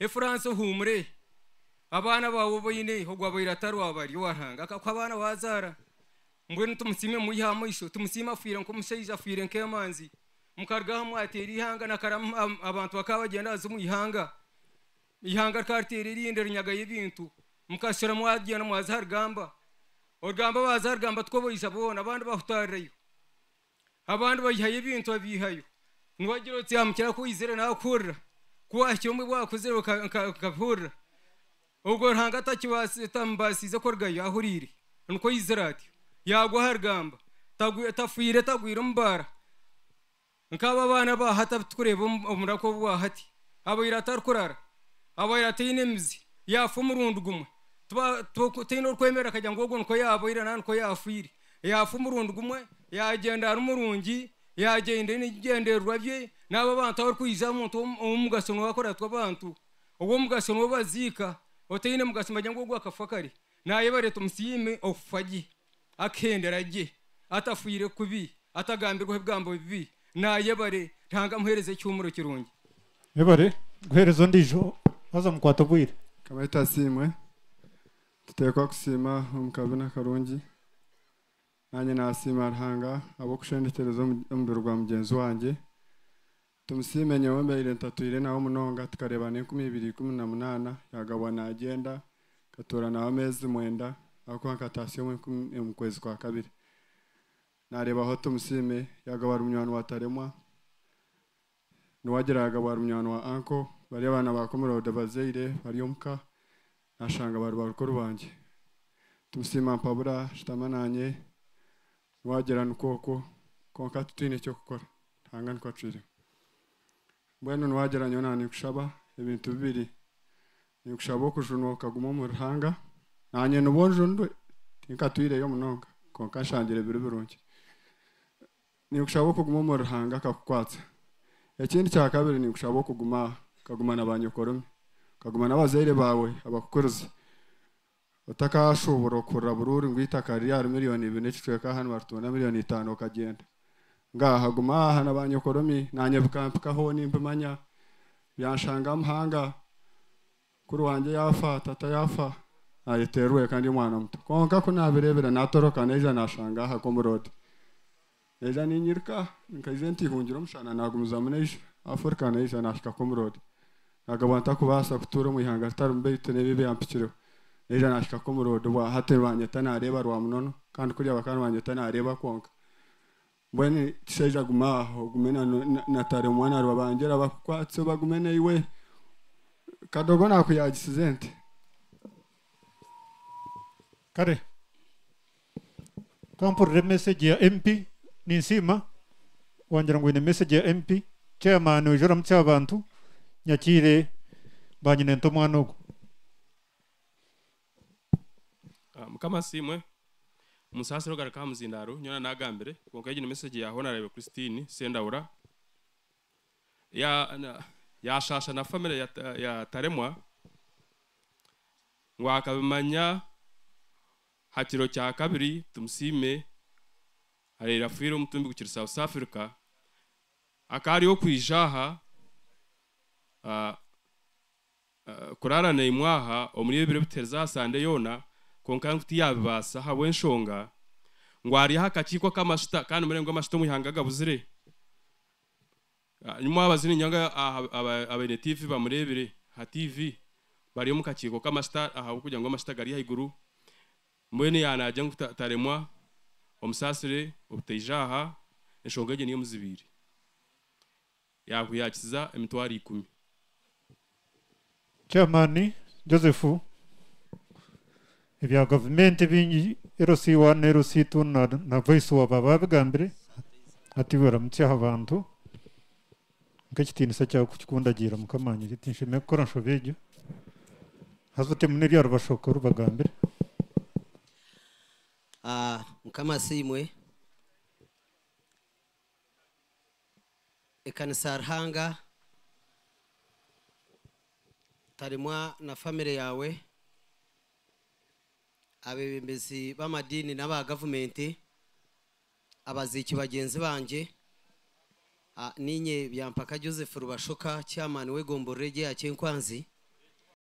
efuransi humure abana bawo boine ogwaboira tarwabari waranga akakwa abana bazara mbwenu tumusime muyiha maisho tumusime afwire nk'omushaija afwire nk'emanzi mukarugaho mwateera ihanga nakaramu abantu bakaba bagenda baza omu ihanga ihanga rikaruteera erinde rinyaga y'ebintu mukashura mwagenda mwaza ha rugamba orugamba baza ha rugamba twoboija boona abandi bahutaarireyo abandi bayihayo ebintu babiihayo nibagira oti yamukira kuizire nakuhurira kuwashyomwe bwakozere ukavura ubwo ntabwo atakibasitambasize korga yahurire nuko yizerati yagwa hargamba tafuyire tagwira mbara nk'aba abana bahata tureba um, umurako bwahati abo iratakurara abo irateyine imizi yafu umurundi gumwe tuyine urwemera akajya ngo ubwo nuko yabo irana nuko yafuyire yafu umurundi gumwe yagenda ari umurungi yagenda n'igenderwa bye n'aba bantu abarikuija omuntu ow'omugasho niwakora tw'abantu obw'omugasho niwe baziika otaine mugasho mbagira ngu ogwakafa kare nayebareta omusiime okufa gye akendera gye atafwire kubi atagambirweho ebigambo bibi nayebare ntanga amuhereza ekyumuro kirungi ebare guhereza ondiijo haza mukwata obwire kabaita etasiimwe tuteekwa kusiima omu kabina karungi nanye nasiima ruhanga ab'okushendetereza omubiri gwa mugenzi wangye tumusimenye wembeire ntatwire nawe munonga tukareba n'enkumi ibiri ikumi na munaana yagabwa naagenda katuura nawe amezi mwenda akuba nkatasiyo eh, mu kwezi kwa kabiri narebaho tumusiime yagabwa runywani wa taremwa niwagira yagabwa runywani wa anko bari abaana bakomireho dabazeire bari omuka nashanga bari barukuru banje tumusiima mpabura shitama nanye niwagira nikokwo konka tutwine ekyokukora hanga nikwo twirimu mbwenu niwageranya ona nikushaba ebintu bibiri nikushaba okujunuka gumu omu ruhanga nanye nibonjundwe tinkatwireyo munonga konka nshangire biri birungi nikushaba okuguma omu ruhanga kakukwatsa ekindi kyakabiri nikushaba okuguma kaguma nabanyokorume kaguma n'abazaire baawe abakukurize otakashobora okurra bururu ngu itaka riri aha miliyoni ibiri n'ekicweka aha nibarutunda miliyoni itaano okagenda ngahaguma aha na banyokoromi nanyebukampukaho nimbumanya byanshanga mpanga kuri wanje yafa tata yafa ayeteruwe kandi mwana muto konka kunabirebera natoroka neza nashanga aha komurode neza ninyirka nkaize hungira mushana nagumuza muneija afurika neija nashika komurode nagabanta kubasa kutura mu ihanga ritarimu nebibe n'ebi byampikireho neija nashika komurode bwahatirwanyeta tanareba rwa munono kandi kuri bakandi tanareba konka mbone tisheja gumaho gumena natare mwana arwa bangera bakwatso bagumene iwe kadogo nakuyagisize nte kare kampurire message ya mp ninsima wangira ngo message ya mp chairman ujora mutsi abantu nyakire banyine ntomwana ogu ah, mukama simwe umusasiro gara ka muzindaro nyona nagambire konka yigina message ya honorable Christine Sendaura ya na, ya shasha na family ya, ya taremwa wakabimanya hakiro cha kabiri tumusime harera firo mutumbi gukira South Africa akari yo kwijaha uh, ah, uh, ah, kurarana imwaha omuri biro biterza sande yona konka nkuti yabibasa hawe nshonga ngwariho akakiko k'amashuta kandi umurenge w'amashuta muyihangaga buzire ah, nyuma abazina inyanga abenetivi ah, bamurebere ha TV bari mu bariyo kama shita aha kugira ngo amashuta gari haiguru mbwene yanajya nkutaremwa omusasire obutejaha enshonga egyo niyo muzibiri yakuyakiza emitwari 10 chairman Josephu ebya gavumenti erosi wanu erosi tu na voice waba babigambire ati buramutse aha bantu nkekitinisa cyako kikundagira mukamanya kiti nshobe egyo haza hazute muneri yarubashoka rubagambire ah mukamasimwe ekanisa ruhanga tarimwa na famire yawe abayobozi b'amadini n'aba government abaziki bagenzi banjye ah, ninye byampaka joseph rubashoka chairman we Gomborege ya chenkwanzi